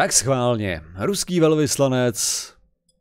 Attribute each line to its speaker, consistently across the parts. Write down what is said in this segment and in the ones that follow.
Speaker 1: Tak schválně, ruský velvyslanec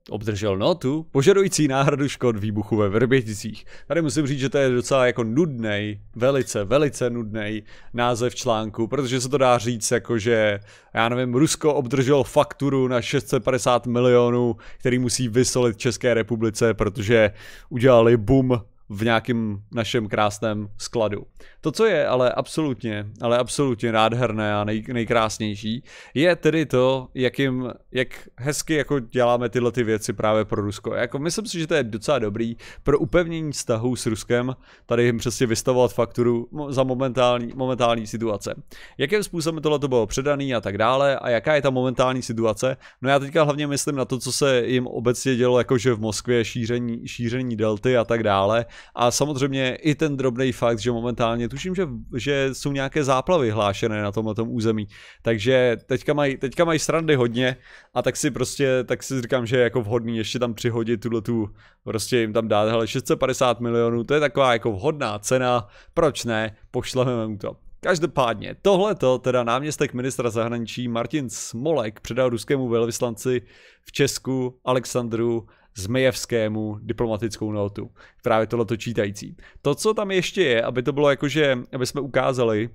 Speaker 1: obdržel notu požadující náhradu škod výbuchu ve Vrběticích. Tady musím říct, že to je docela jako nudnej, velice, velice nudnej název článku, protože se to dá říct jako, že já nevím, Rusko obdrželo fakturu na 650 milionů, který musí vysolit České republice, protože udělali boom v nějakém našem krásném skladu. To, co je ale absolutně, ale absolutně nádherné a nej, nejkrásnější, je tedy to, jakým, jak hezky jako děláme tyhle ty věci právě pro Rusko. Jako myslím si, že to je docela dobrý pro upevnění vztahů s Ruskem, tady jim přesně vystavovat fakturu za momentální, momentální situace. Jakým způsobem tohle to bylo předané a tak dále a jaká je ta momentální situace? No já teďka hlavně myslím na to, co se jim obecně dělo, jakože v Moskvě šíření, šíření delty a tak dále a samozřejmě i ten drobný fakt, že momentálně tuším, že, že jsou nějaké záplavy hlášené na tomhle tom území. Takže teďka mají teďka maj srandy hodně a tak si prostě, tak si říkám, že je jako vhodný ještě tam přihodit tuhle tu, prostě jim tam dát, hele 650 milionů, to je taková jako vhodná cena, proč ne, pošleme mu to. Každopádně, tohleto teda náměstek ministra zahraničí Martin Smolek předal ruskému velvyslanci v Česku Alexandru Zmejevskému diplomatickou notu. Právě tohleto čítající. To, co tam ještě je, aby to bylo jakože, aby jsme ukázali,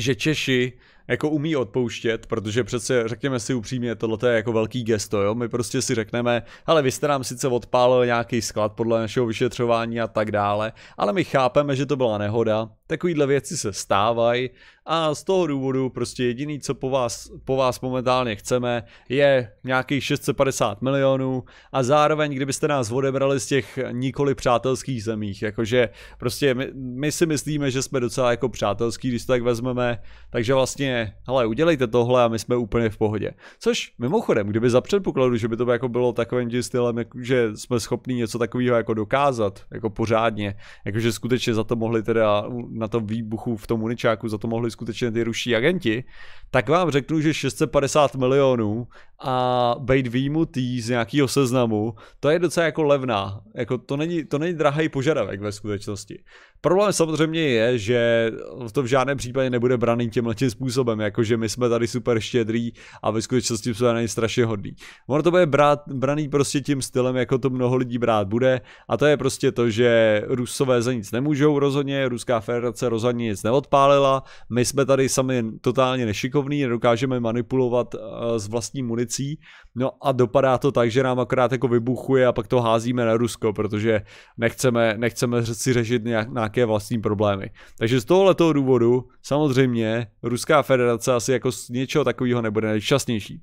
Speaker 1: že Češi jako umí odpouštět, protože přece řekněme si upřímně, tohle je jako velký gesto, jo? My prostě si řekneme, ale vy jste nám sice odpálil nějaký sklad podle našeho vyšetřování a tak dále, ale my chápeme, že to byla nehoda, takovýhle věci se stávají a z toho důvodu prostě jediný, co po vás, po vás momentálně chceme, je nějakých 650 milionů a zároveň, kdybyste nás odebrali z těch nikoli přátelských zemích, jakože prostě my, my si myslíme, že jsme docela jako přátelský, když to tak vezmeme, takže vlastně hele, udělejte tohle a my jsme úplně v pohodě. Což mimochodem, kdyby za předpokladu, že by to by jako bylo takovým stylem, jako, že jsme schopni něco takového jako dokázat, jako pořádně, jakože skutečně za to mohli teda na tom výbuchu v tom uničáku, za to mohli skutečně ty ruší agenti, tak vám řeknu, že 650 milionů a být výjimutý z nějakého seznamu, to je docela jako levná. Jako to není, to není drahý požadavek ve skutečnosti. Problém samozřejmě je, že to v žádném případě nebude braný tímhle tím způsobem, jako že my jsme tady super štědrý a ve skutečnosti jsme na strašně hodný. Ono to bude brát, braný prostě tím stylem, jako to mnoho lidí brát bude a to je prostě to, že Rusové za nic nemůžou rozhodně, Ruská federace rozhodně nic neodpálila, my jsme tady sami totálně nešikovní, nedokážeme manipulovat eh, s vlastní municí věcí. No a dopadá to tak, že nám akorát jako vybuchuje a pak to házíme na Rusko, protože nechceme, nechceme si řešit nějaké vlastní problémy. Takže z tohoto důvodu samozřejmě Ruská federace asi jako z něčeho takového nebude nejčastnější.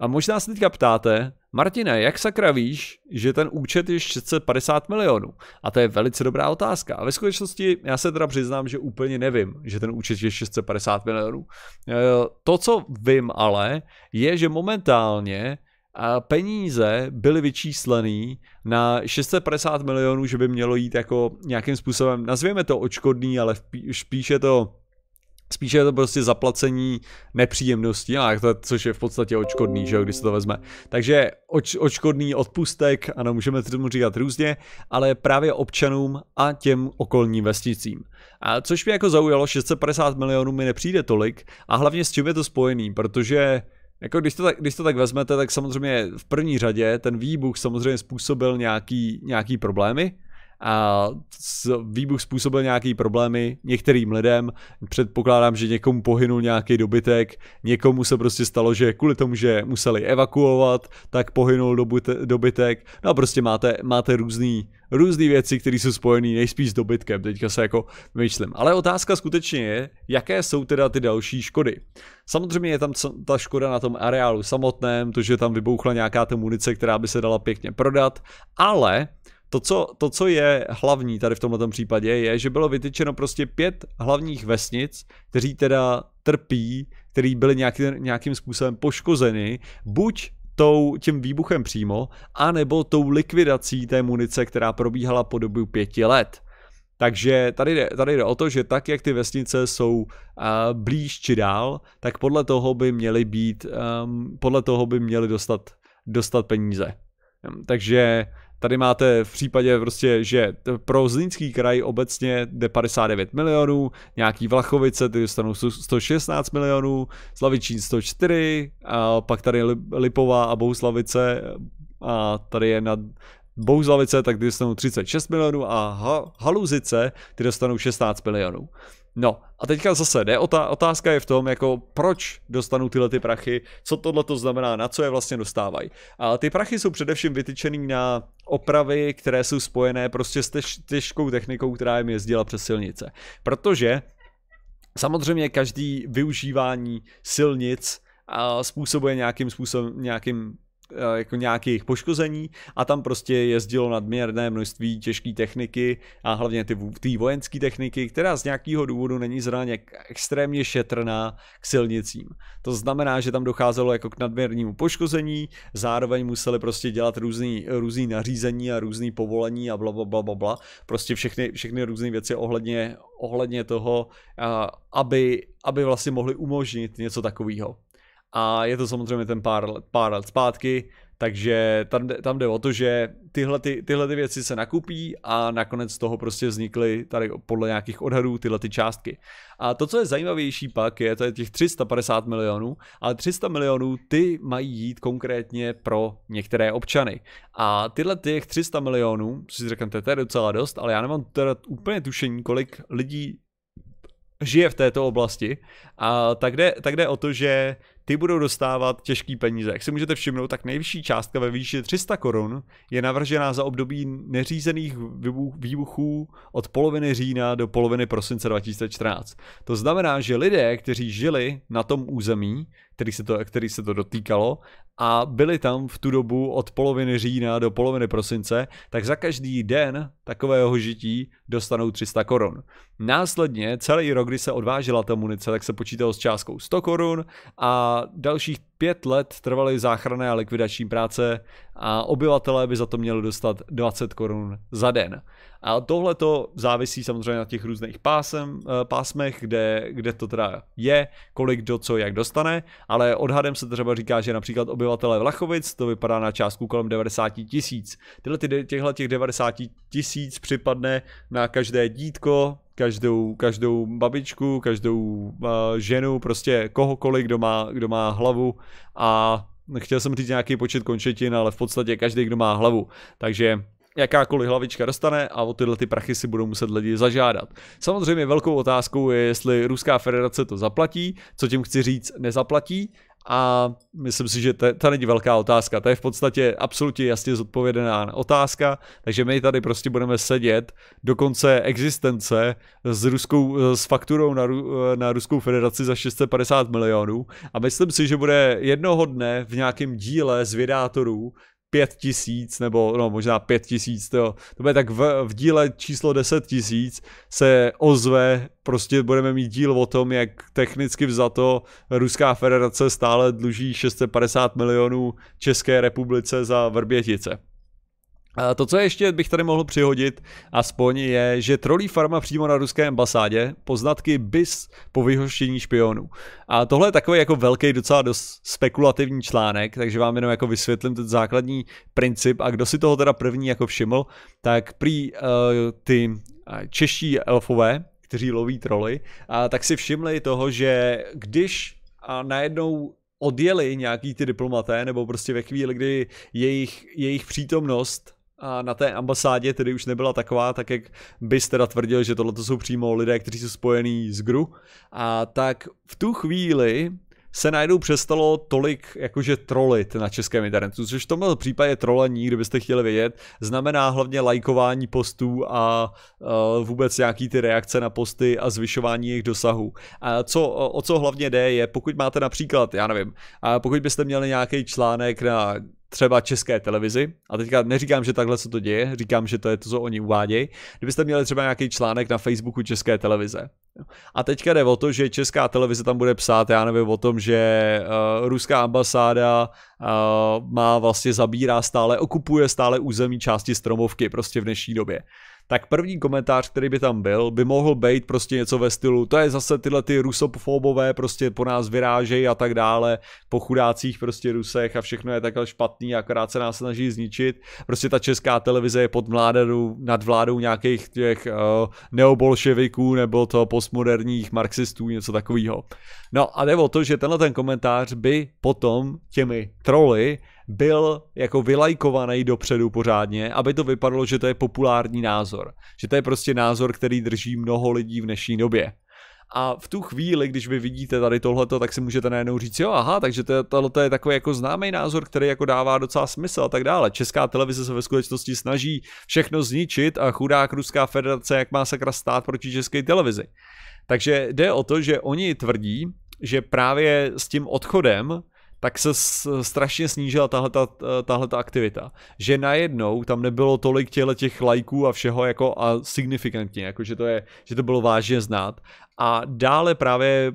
Speaker 1: A možná se teďka ptáte, Martine, jak sakra víš, že ten účet je 650 milionů? A to je velice dobrá otázka. A ve skutečnosti já se teda přiznám, že úplně nevím, že ten účet je 650 milionů. Eh, to, co vím ale, je, že momentálně eh, peníze byly vyčíslený na 650 milionů, že by mělo jít jako nějakým způsobem, nazvěme to očkodný, ale spíše to Spíše je to prostě zaplacení nepříjemností, a to, což je v podstatě očkodný, že jo, když se to vezme. Takže oč, očkodný odpustek, ano, můžeme tomu říkat různě, ale právě občanům a těm okolním vesnicím. A což mě jako zaujalo, 650 milionů mi nepřijde tolik a hlavně s čím je to spojený, protože jako když to, tak, když to tak vezmete, tak samozřejmě v první řadě ten výbuch samozřejmě způsobil nějaký, nějaký problémy, a výbuch způsobil nějaký problémy některým lidem, předpokládám, že někomu pohynul nějaký dobytek, někomu se prostě stalo, že kvůli tomu, že museli evakuovat, tak pohynul dobytek, no a prostě máte, máte různý, různé věci, které jsou spojené nejspíš s dobytkem, teďka se jako myslím. Ale otázka skutečně je, jaké jsou teda ty další škody. Samozřejmě je tam ta škoda na tom areálu samotném, to, že tam vybouchla nějaká ta munice, která by se dala pěkně prodat, ale to co, to, co je hlavní tady v tomto případě, je, že bylo vytyčeno prostě pět hlavních vesnic, kteří teda trpí, který byly nějaký, nějakým způsobem poškozeny, buď tou, tím výbuchem přímo, anebo tou likvidací té munice, která probíhala po dobu pěti let. Takže tady jde, tady jde o to, že tak, jak ty vesnice jsou uh, blíž či dál, tak podle toho by měly být, um, podle toho by měly dostat, dostat peníze. Ehm, takže Tady máte v případě prostě, že pro Zlínský kraj obecně jde 59 milionů, nějaký Vlachovice, ty dostanou 116 milionů, Slavičín 104, a pak tady Lipová a Bouslavice a tady je na Bouslavice, tak ty dostanou 36 milionů a Haluzice, ty dostanou 16 milionů. No a teďka zase jde, otázka je v tom, jako proč dostanou tyhle ty prachy, co tohle to znamená, na co je vlastně dostávají. A ty prachy jsou především vytyčený na opravy, které jsou spojené prostě s těžkou technikou, která jim jezdila přes silnice. Protože samozřejmě každý využívání silnic a způsobuje nějakým způsobem, nějakým Eh, jako nějakých poškození a tam prostě jezdilo nadměrné množství těžké techniky a hlavně ty, ty vojenské techniky, která z nějakého důvodu není zrovna nějak extrémně šetrná k silnicím. To znamená, že tam docházelo jako k nadměrnému poškození, zároveň museli prostě dělat různé nařízení a různé povolení a bla, bla, bla, bla, bla. prostě všechny, všechny různé věci ohledně, ohledně toho, eh, aby, aby vlastně mohli umožnit něco takového. A je to samozřejmě ten pár, pár let zpátky, takže tam, tam jde o to, že tyhle, ty, tyhle ty věci se nakupí a nakonec z toho prostě vznikly tady podle nějakých odhadů tyhle ty částky. A to, co je zajímavější pak, je to je těch 350 milionů, ale 300 milionů ty mají jít konkrétně pro některé občany. A tyhle těch 300 milionů, si řeknete, to je docela dost, ale já nemám teda úplně tušení, kolik lidí žije v této oblasti. A tak jde, tak jde o to, že ty budou dostávat těžký peníze. Jak si můžete všimnout, tak nejvyšší částka ve výši 300 korun je navržená za období neřízených výbuchů od poloviny října do poloviny prosince 2014. To znamená, že lidé, kteří žili na tom území, který se to, který se to dotýkalo, a byli tam v tu dobu od poloviny října do poloviny prosince, tak za každý den takového žití dostanou 300 korun. Následně celý rok, kdy se odvážela ta munice, tak se počítalo s částkou 100 korun a dalších pět let trvaly záchranné a likvidační práce a obyvatelé by za to měli dostat 20 korun za den. A tohle to závisí samozřejmě na těch různých pásem, eh, pásmech, kde, kde to teda je, kolik do co jak dostane, ale odhadem se třeba říká, že například obyvatelé Vlachovic to vypadá na částku kolem 90 tisíc. Tyhle těchto těch 90 tisíc připadne na každé dítko, každou, každou babičku, každou uh, ženu, prostě kohokoliv, kdo má, kdo má hlavu a chtěl jsem říct nějaký počet končetin, ale v podstatě každý, kdo má hlavu. Takže jakákoliv hlavička dostane a o tyhle ty prachy si budou muset lidi zažádat. Samozřejmě velkou otázkou je, jestli Ruská federace to zaplatí, co tím chci říct, nezaplatí, a myslím si, že to, to není velká otázka. To je v podstatě absolutně jasně zodpovědená otázka, takže my tady prostě budeme sedět do konce existence s, ruskou, s fakturou na, na Ruskou federaci za 650 milionů. A myslím si, že bude jednoho dne v nějakém díle z vydátorů pět tisíc, nebo no, možná pět tisíc, to, to bude tak v, v díle číslo deset tisíc se ozve, prostě budeme mít díl o tom, jak technicky vzato Ruská federace stále dluží 650 milionů České republice za Vrbětice. A to, co ještě bych tady mohl přihodit, aspoň je, že trolí farma přímo na ruské ambasádě, poznatky BIS po vyhoštění špionů. A tohle je takový jako velký, docela dost spekulativní článek, takže vám jenom jako vysvětlím ten základní princip a kdo si toho teda první jako všiml, tak prý uh, ty eh, čeští elfové, kteří loví troly, a tak si všimli toho, že když a najednou odjeli nějaký ty diplomaté, nebo prostě ve chvíli, kdy jejich, jejich přítomnost a na té ambasádě tedy už nebyla taková, tak jak bys teda tvrdil, že tohle jsou přímo lidé, kteří jsou spojení s GRU, a tak v tu chvíli se najednou přestalo tolik jakože trolit na českém internetu, což v tomhle případě trolení, kdybyste chtěli vědět, znamená hlavně lajkování postů a uh, vůbec nějaký ty reakce na posty a zvyšování jejich dosahu. A co, o co hlavně jde je, pokud máte například, já nevím, a pokud byste měli nějaký článek na třeba české televizi, a teďka neříkám, že takhle se to děje, říkám, že to je to, co oni uvádějí, kdybyste měli třeba nějaký článek na Facebooku české televize. A teďka jde o to, že česká televize tam bude psát, já nevím, o tom, že uh, ruská ambasáda uh, má vlastně zabírá stále, okupuje stále území části stromovky prostě v dnešní době tak první komentář, který by tam byl, by mohl být prostě něco ve stylu, to je zase tyhle ty rusofobové prostě po nás vyrážejí a tak dále, po chudácích prostě rusech a všechno je takhle špatný, akorát se nás snaží zničit. Prostě ta česká televize je pod mládenou, nad vládou nějakých těch uh, neobolševiků nebo to postmoderních marxistů, něco takového. No a jde o to, že tenhle ten komentář by potom těmi troly byl jako vylajkovaný dopředu pořádně, aby to vypadalo, že to je populární názor. Že to je prostě názor, který drží mnoho lidí v dnešní době. A v tu chvíli, když vy vidíte tady tohleto, tak si můžete najednou říct, jo, aha, takže to, tohle je takový jako známý názor, který jako dává docela smysl a tak dále. Česká televize se ve skutečnosti snaží všechno zničit a chudák Ruská federace, jak má sakra stát proti české televizi. Takže jde o to, že oni tvrdí, že právě s tím odchodem tak se strašně snížila tahle ta aktivita. Že najednou tam nebylo tolik těle těch lajků a všeho jako a signifikantně, jako že to, je, že to bylo vážně znát. A dále právě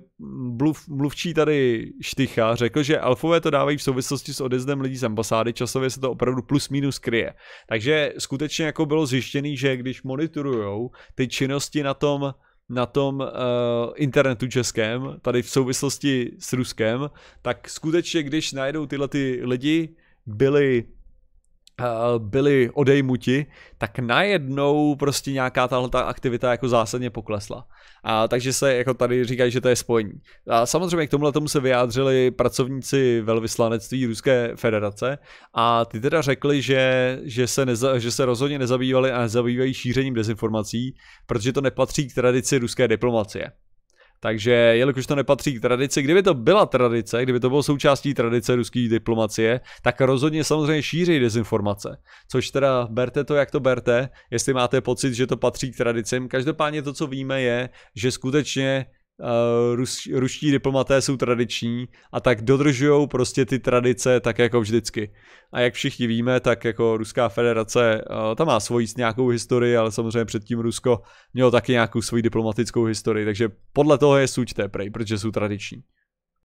Speaker 1: mluv, mluvčí tady Šticha řekl, že elfové to dávají v souvislosti s odezdem lidí z ambasády, časově se to opravdu plus minus kryje. Takže skutečně jako bylo zjištěný, že když monitorujou ty činnosti na tom na tom uh, internetu českém, tady v souvislosti s Ruskem, tak skutečně, když najdou tyhle ty lidi, byli eh, byli odejmuti, tak najednou prostě nějaká tahle aktivita jako zásadně poklesla. A takže se jako tady říkají, že to je spojení. A samozřejmě k tomuhle tomu se vyjádřili pracovníci velvyslanectví Ruské federace a ty teda řekli, že, že, se, neza, že se rozhodně nezabývali a nezabývají šířením dezinformací, protože to nepatří k tradici ruské diplomacie. Takže jelikož to nepatří k tradici, kdyby to byla tradice, kdyby to bylo součástí tradice ruské diplomacie, tak rozhodně samozřejmě šíří dezinformace. Což teda berte to, jak to berte, jestli máte pocit, že to patří k tradicím. Každopádně to, co víme, je, že skutečně Eh, rus, ruští diplomaté jsou tradiční a tak dodržují prostě ty tradice tak jako vždycky. A jak všichni víme, tak jako Ruská federace eh, ta tam má svoji nějakou historii, ale samozřejmě předtím Rusko mělo taky nějakou svoji diplomatickou historii, takže podle toho je suďte prej, protože jsou tradiční.